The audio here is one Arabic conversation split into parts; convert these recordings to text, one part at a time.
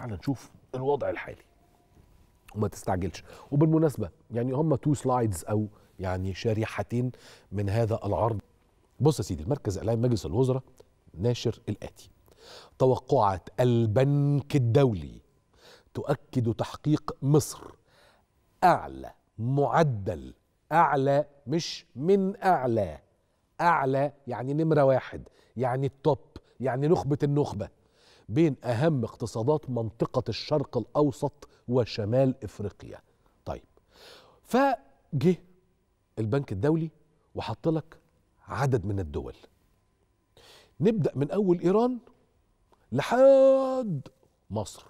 تعال نشوف الوضع الحالي وما تستعجلش وبالمناسبة يعني هم تو سلايدز أو يعني شريحتين من هذا العرض بص يا سيدي المركز الإعلامي مجلس الوزراء ناشر الآتي توقعات البنك الدولي تؤكد تحقيق مصر أعلى معدل أعلى مش من أعلى أعلى يعني نمرة واحد يعني التوب يعني نخبة النخبة بين أهم اقتصادات منطقة الشرق الأوسط وشمال إفريقيا طيب فجه البنك الدولي وحط لك عدد من الدول نبدأ من أول إيران لحد مصر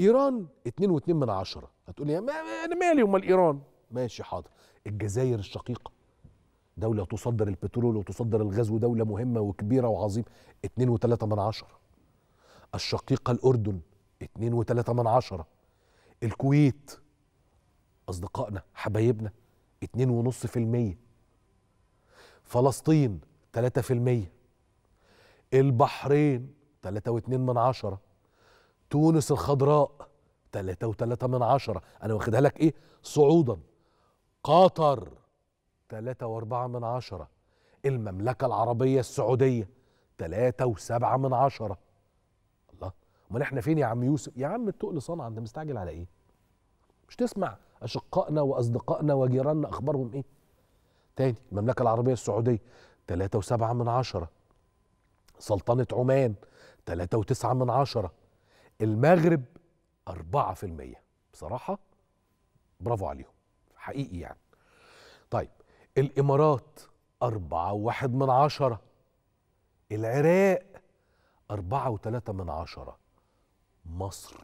إيران اتنين واتنين من عشرة هتقول لي أنا مالي أمال إيران ماشي حاضر الجزائر الشقيقة دولة تصدر البترول وتصدر الغاز ودولة مهمة وكبيرة وعظيمة اتنين من عشرة الشقيقة الأردن اتنين وتلاتة من عشرة الكويت أصدقائنا حبايبنا اتنين ونص في المية فلسطين تلاتة في المية البحرين تلاتة واتنين من عشرة تونس الخضراء تلاتة وتلاتة من عشرة أنا واخدها لك إيه صعودا قطر تلاتة واربعة من عشرة المملكة العربية السعودية تلاتة وسبعة من عشرة امال احنا فين يا عم يوسف يا عم التقل صنع انت مستعجل على ايه مش تسمع اشقائنا واصدقائنا وجيراننا اخبارهم ايه تاني المملكه العربيه السعوديه 3 وسبعة من عشرة سلطنة عمان 3 وتسعة من عشرة المغرب 4% بصراحة برافو عليهم حقيقي يعني طيب الإمارات أربعة وواحد من عشرة العراق أربعة وثلاثة من عشرة مصر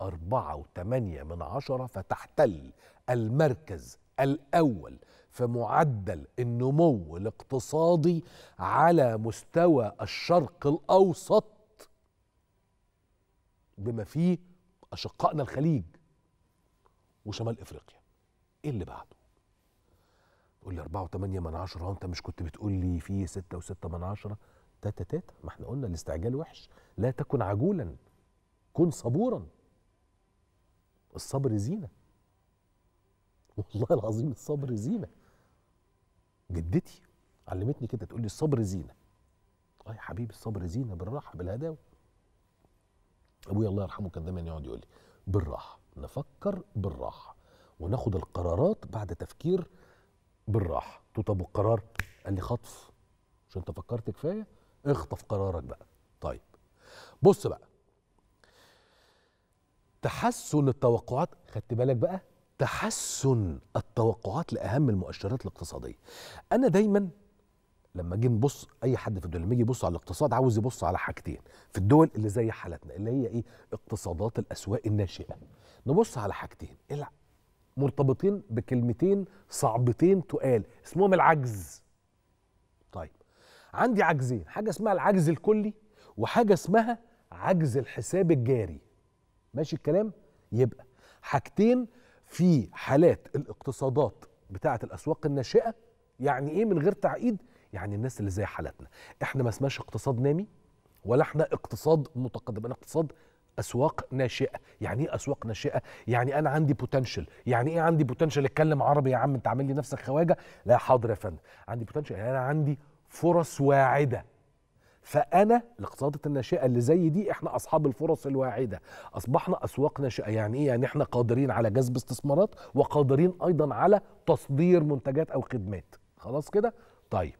أربعة وثمانية من عشرة فتحتل المركز الأول في معدل النمو الاقتصادي على مستوى الشرق الأوسط بما فيه أشقائنا الخليج وشمال إفريقيا إيه اللي بعده؟ تقول لي 4 و من عشرة وأنت مش كنت بتقول لي في 6 من عشرة؟ تاتا تاتا ما احنا قلنا الاستعجال وحش لا تكن عجولا كن صبورا الصبر زينه والله العظيم الصبر زينه جدتي علمتني كده تقول لي الصبر زينه اه يا حبيبي الصبر زينه بالراحه بالهداوه ابويا الله يرحمه كان دايما يقعد يقول لي بالراحه نفكر بالراحه وناخد القرارات بعد تفكير بالراحه قلت طب القرار قال لي خطف مش انت فكرت كفايه اخطف قرارك بقى طيب بص بقى تحسن التوقعات خدت بالك بقى تحسن التوقعات لاهم المؤشرات الاقتصاديه انا دايما لما اجي نبص اي حد في الدول لما يجي يبص على الاقتصاد عاوز يبص على حاجتين في الدول اللي زي حالتنا اللي هي ايه اقتصادات الاسواق الناشئه نبص على حاجتين إيه مرتبطين بكلمتين صعبتين تقال اسمهم العجز عندي عجزين حاجه اسمها العجز الكلي وحاجه اسمها عجز الحساب الجاري ماشي الكلام يبقى حاجتين في حالات الاقتصادات بتاعه الاسواق الناشئه يعني ايه من غير تعقيد يعني الناس اللي زي حالتنا احنا ما اسمهاش اقتصاد نامي ولا احنا اقتصاد متقدم انا اقتصاد اسواق ناشئه يعني ايه اسواق ناشئه يعني انا عندي بوتنشال يعني ايه عندي بوتنشال اتكلم عربي يا عم انت عامل لي نفسك خواجه لا حاضر يا فندم عندي بوتنشال يعني انا عندي فرص واعده فانا الاقتصادات الناشئه اللي زي دي احنا اصحاب الفرص الواعده اصبحنا اسواق ناشئه يعني ايه يعني احنا قادرين على جذب استثمارات وقادرين ايضا على تصدير منتجات او خدمات خلاص كده طيب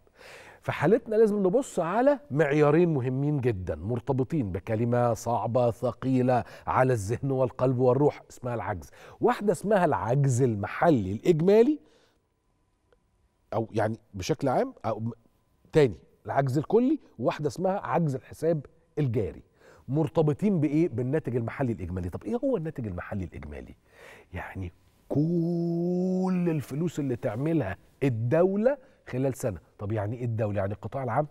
في حالتنا لازم نبص على معيارين مهمين جدا مرتبطين بكلمة صعبة ثقيلة على الذهن والقلب والروح اسمها العجز واحدة اسمها العجز المحلي الإجمالي أو يعني بشكل عام أو تاني العجز الكلي وواحده اسمها عجز الحساب الجاري مرتبطين بايه بالناتج المحلي الاجمالي طب ايه هو الناتج المحلي الاجمالي يعني كل الفلوس اللي تعملها الدوله خلال سنه طب يعني ايه الدوله يعني القطاع العام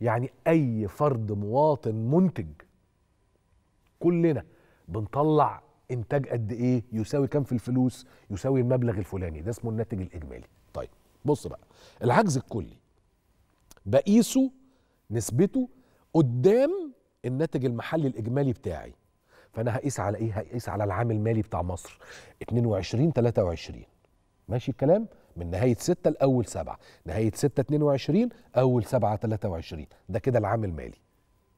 يعني اي فرد مواطن منتج كلنا بنطلع انتاج قد ايه يساوي كام في الفلوس يساوي المبلغ الفلاني ده اسمه الناتج الاجمالي طيب بص بقى العجز الكلي بقيسه نسبته قدام الناتج المحلي الاجمالي بتاعي فانا هقيس على ايه هقيس على العام المالي بتاع مصر 22 23 ماشي الكلام من نهايه 6 لاول 7 نهايه 6 22 اول 7 23 ده كده العام المالي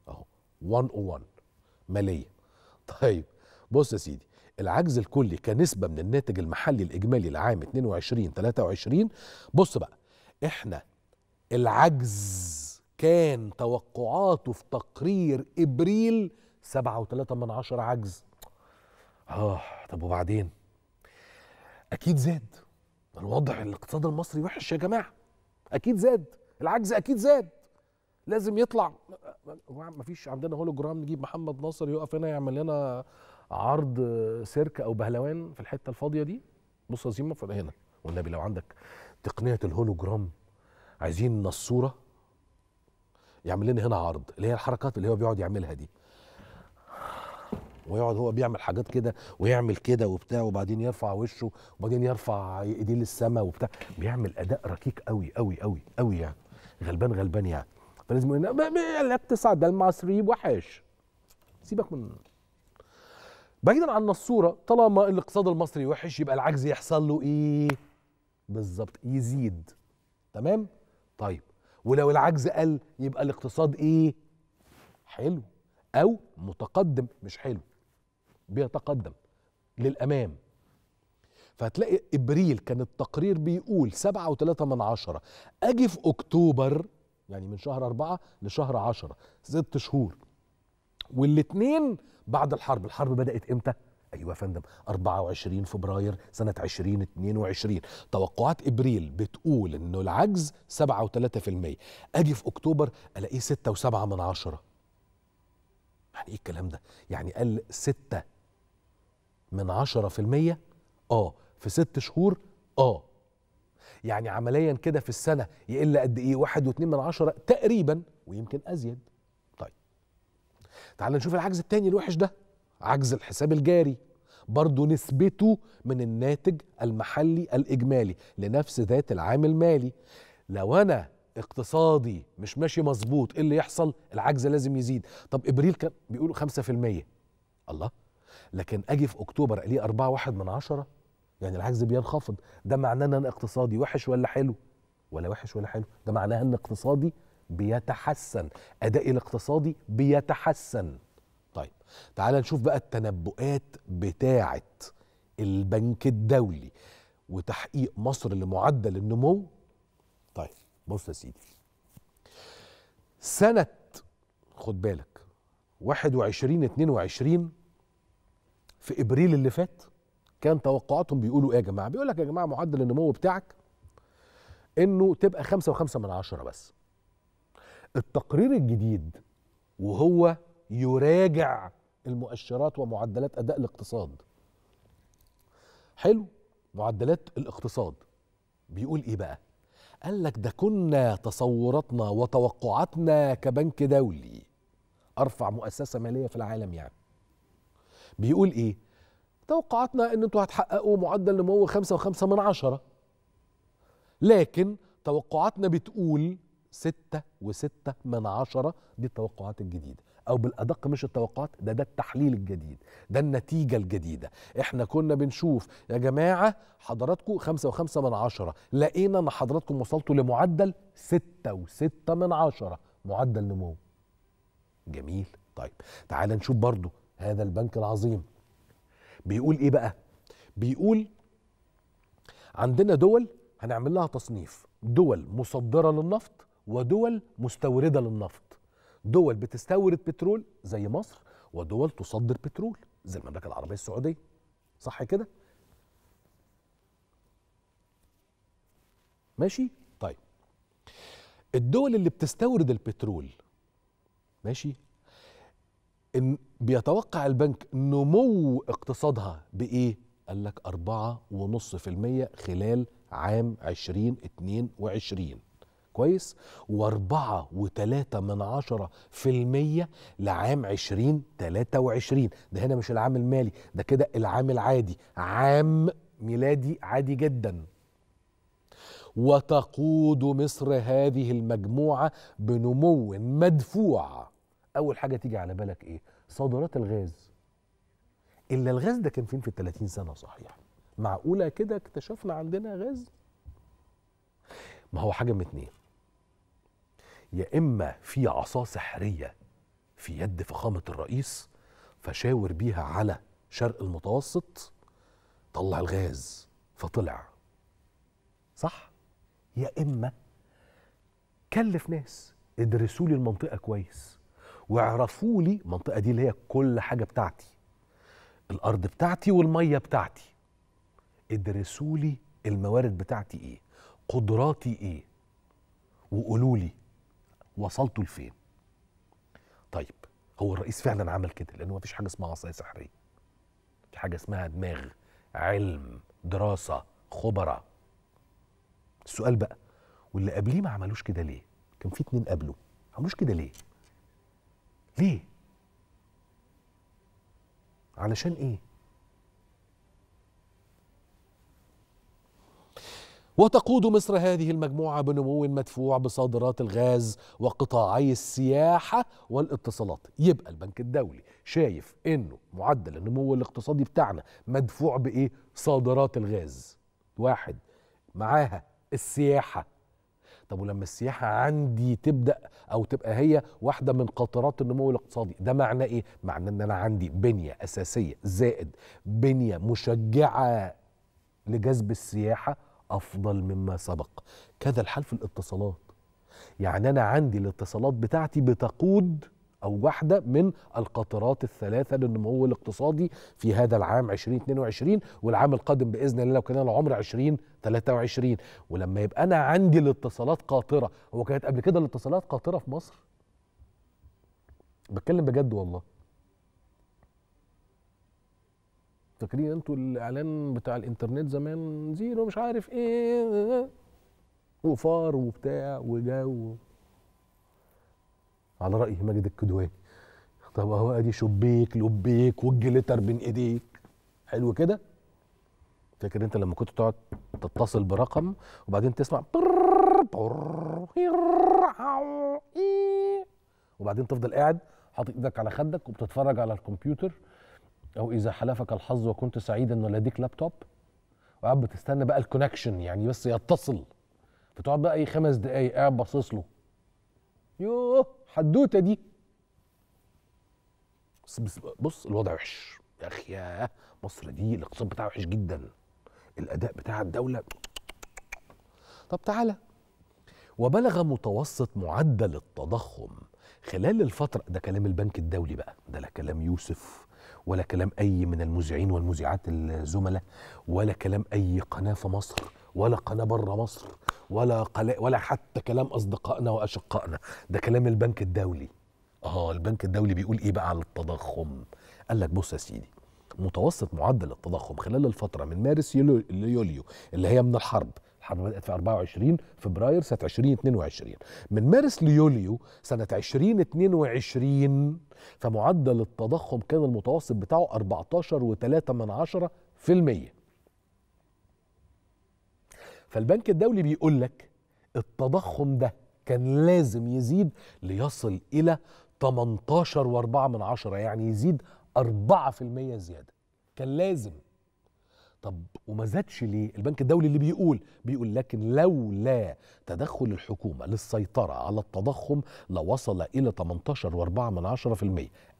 اهو 101 ماليه طيب بص يا سيدي العجز الكلي كنسبه من الناتج المحلي الاجمالي لعام 22 23 بص بقى احنا العجز كان توقعاته في تقرير ابريل 7.3 من عشر عجز اه طب وبعدين اكيد زاد الوضع الاقتصاد المصري وحش يا جماعه اكيد زاد العجز اكيد زاد لازم يطلع ما فيش عندنا هولوجرام نجيب محمد ناصر يقف هنا يعمل لنا عرض سيرك او بهلوان في الحته الفاضيه دي بص يا زيمه هنا والنبي لو عندك تقنيه الهولوجرام عايزين نصوره يعمل لنا هنا عرض اللي هي الحركات اللي هو بيقعد يعملها دي ويقعد هو بيعمل حاجات كده ويعمل كده وبتاع وبعدين يرفع وشه وبعدين يرفع ايديه للسماء وبتاع بيعمل اداء ركيك قوي قوي قوي قوي يعني غلبان غلبان يعني فلازم يقول لك تسعة ده المصري وحش سيبك من بعيدا عن الصورة طالما الاقتصاد المصري وحش يبقى العجز يحصل له ايه بالظبط يزيد تمام طيب ولو العجز قل يبقى الاقتصاد ايه حلو او متقدم مش حلو بيتقدم للامام فهتلاقي ابريل كان التقرير بيقول سبعة وثلاثة من عشرة اجي في اكتوبر يعني من شهر أربعة لشهر عشرة ست شهور والاتنين بعد الحرب الحرب بدأت امتى ايوه يا فندم 24 فبراير سنه 2022 توقعات ابريل بتقول انه العجز 7.3% اجي في اكتوبر الاقيه 6 و7 من عشرة. يعني ايه الكلام ده يعني قال 6 من 10% اه في 6 شهور اه يعني عمليا كده في السنه يقل قد ايه 1.2 من عشرة تقريبا ويمكن ازيد طيب تعال نشوف العجز الثاني الوحش ده عجز الحساب الجاري برضه نسبته من الناتج المحلي الإجمالي لنفس ذات العام المالي لو أنا اقتصادي مش ماشي مظبوط ايه اللي يحصل العجز لازم يزيد طب ابريل كان بيقولوا 5% الله لكن اجي في اكتوبر ليه أربعة واحد من عشرة يعني العجز بينخفض ده معناه ان انا اقتصادي وحش ولا حلو ولا وحش ولا حلو ده معناه ان اقتصادي بيتحسن ادائي الاقتصادي بيتحسن طيب تعال نشوف بقى التنبؤات بتاعه البنك الدولي وتحقيق مصر لمعدل النمو طيب بص يا سيدي سنة خد بالك 21 22 في ابريل اللي فات كان توقعاتهم بيقولوا ايه يا جماعه؟ بيقول لك يا جماعه معدل النمو بتاعك انه تبقى 5.5 من عشرة بس. التقرير الجديد وهو يراجع المؤشرات ومعدلات اداء الاقتصاد حلو معدلات الاقتصاد بيقول ايه بقى قال لك ده كنا تصوراتنا وتوقعاتنا كبنك دولي ارفع مؤسسه ماليه في العالم يعني بيقول ايه توقعاتنا ان انتوا هتحققوا معدل نمو خمسة وخمسة من عشرة لكن توقعاتنا بتقول ستة وستة من عشرة دي التوقعات الجديدة أو بالأدق مش التوقعات ده ده التحليل الجديد ده النتيجة الجديدة إحنا كنا بنشوف يا جماعة حضراتكم خمسة وخمسة من عشرة لقينا أن حضراتكم وصلتوا لمعدل ستة وستة من عشرة معدل نمو جميل طيب تعال نشوف برضو هذا البنك العظيم بيقول إيه بقى بيقول عندنا دول هنعمل لها تصنيف دول مصدرة للنفط ودول مستورده للنفط دول بتستورد بترول زي مصر ودول تصدر بترول زي المملكه العربيه السعوديه صح كده ماشي طيب الدول اللي بتستورد البترول ماشي إن بيتوقع البنك نمو اقتصادها بإيه؟ قال لك 4.5% خلال عام 2022 كويس واربعة وتلاتة من عشرة في المية لعام عشرين تلاتة وعشرين ده هنا مش العام المالي ده كده العام العادي عام ميلادي عادي جدا وتقود مصر هذه المجموعة بنمو مدفوع أول حاجة تيجي على بالك إيه صادرات الغاز إلا الغاز ده كان فين في الثلاثين سنة صحيح معقولة كده اكتشفنا عندنا غاز ما هو حاجة من اتنين يا اما في عصا سحريه في يد فخامه الرئيس فشاور بيها على شرق المتوسط طلع الغاز فطلع صح يا اما كلف ناس ادرسوا لي المنطقه كويس واعرفوا لي المنطقه دي اللي هي كل حاجه بتاعتي الارض بتاعتي والميه بتاعتي ادرسوا لي الموارد بتاعتي ايه قدراتي ايه وقولوا لي وصلتوا لفين طيب هو الرئيس فعلا عمل كده لانه ما فيش حاجه اسمها عصايه سحريه في حاجه اسمها دماغ علم دراسه خبراء السؤال بقى واللي قبليه ما عملوش كده ليه كان في اتنين قبله ما عملوش كده ليه ليه علشان ايه وتقود مصر هذه المجموعة بنمو مدفوع بصادرات الغاز وقطاعي السياحة والاتصالات يبقى البنك الدولي شايف انه معدل النمو الاقتصادي بتاعنا مدفوع بايه صادرات الغاز واحد معاها السياحة طب ولما السياحة عندي تبدأ أو تبقى هي واحدة من قطرات النمو الاقتصادي ده معناه إيه؟ معنى إن أنا عندي بنية أساسية زائد بنية مشجعة لجذب السياحة أفضل مما سبق كذا الحال في الاتصالات يعني أنا عندي الاتصالات بتاعتي بتقود أو واحدة من القطرات الثلاثة للنمو الاقتصادي في هذا العام 2022 والعام القادم بإذن الله لو كان العمر 2023 ولما يبقى أنا عندي الاتصالات قاطرة هو كانت قبل كده الاتصالات قاطرة في مصر بتكلم بجد والله فاكرين انتوا الاعلان بتاع الانترنت زمان زيرو مش عارف ايه وفار وبتاع وجو على راي ماجد الكدواني طب اهو ادي شبيك لبيك والجليتر بين ايديك حلو كده فاكر انت لما كنت تقعد تتصل برقم وبعدين تسمع وبعدين تفضل قاعد حاطط ايدك على خدك وبتتفرج على الكمبيوتر أو إذا حلفك الحظ وكنت سعيدا أن لديك لابتوب وقاعد بتستنى بقى الكونكشن يعني بس يتصل فتقعد بقى أي خمس دقايق قاعد باصص له يوه حدوتة دي بص, بص, بص الوضع وحش يا أخي يا مصر دي الاقتصاد بتاعها وحش جدا الأداء بتاع الدولة طب تعالى وبلغ متوسط معدل التضخم خلال الفترة ده كلام البنك الدولي بقى ده لا كلام يوسف ولا كلام أي من المذيعين والمذيعات الزملاء ولا كلام أي قناة في مصر ولا قناة بره مصر ولا قل... ولا حتى كلام أصدقائنا وأشقائنا ده كلام البنك الدولي اه البنك الدولي بيقول ايه بقى على التضخم قال لك بص يا سيدي متوسط معدل التضخم خلال الفترة من مارس ليوليو اللي هي من الحرب الحرب بدأت في 24 فبراير سنة 2022 من مارس ليوليو سنة 2022 فمعدل التضخم كان المتوسط بتاعه 14.3 في المية فالبنك الدولي بيقول لك التضخم ده كان لازم يزيد ليصل إلى 18.4 يعني يزيد 4% زيادة كان لازم طب وما زادش ليه البنك الدولي اللي بيقول بيقول لكن لولا تدخل الحكومة للسيطرة على التضخم لوصل إلى 18.4%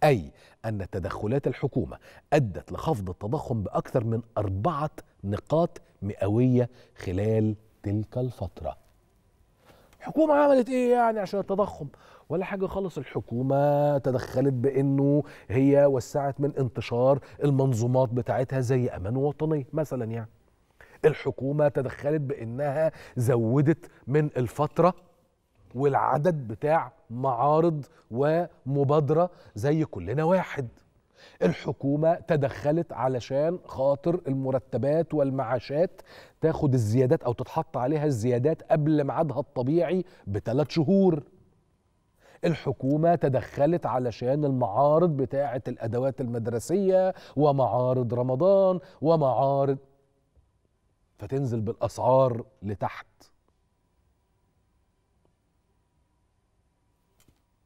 أي أن تدخلات الحكومة أدت لخفض التضخم بأكثر من أربعة نقاط مئوية خلال تلك الفترة الحكومة عملت إيه يعني عشان التضخم ولا حاجه خالص الحكومه تدخلت بانه هي وسعت من انتشار المنظومات بتاعتها زي امان وطني مثلا يعني الحكومه تدخلت بانها زودت من الفتره والعدد بتاع معارض ومبادره زي كلنا واحد الحكومة تدخلت علشان خاطر المرتبات والمعاشات تاخد الزيادات أو تتحط عليها الزيادات قبل ميعادها الطبيعي بثلاث شهور الحكومة تدخلت علشان المعارض بتاعة الأدوات المدرسية ومعارض رمضان ومعارض فتنزل بالأسعار لتحت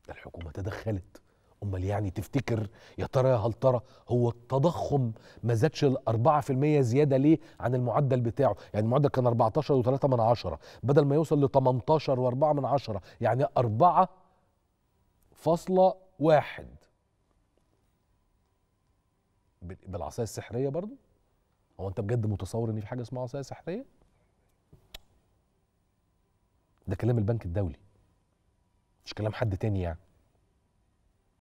الحكومة تدخلت امال يعني تفتكر يا ترى يا هل ترى هو التضخم ما زادش في 4% زياده ليه عن المعدل بتاعه يعني المعدل كان 14.3 من عشرة بدل ما يوصل ل 18.4 من عشرة يعني 4 فاصلة واحد بالعصاية السحرية برضو هو انت بجد متصور ان في حاجة اسمها عصاية سحرية ده كلام البنك الدولي مش كلام حد تاني يعني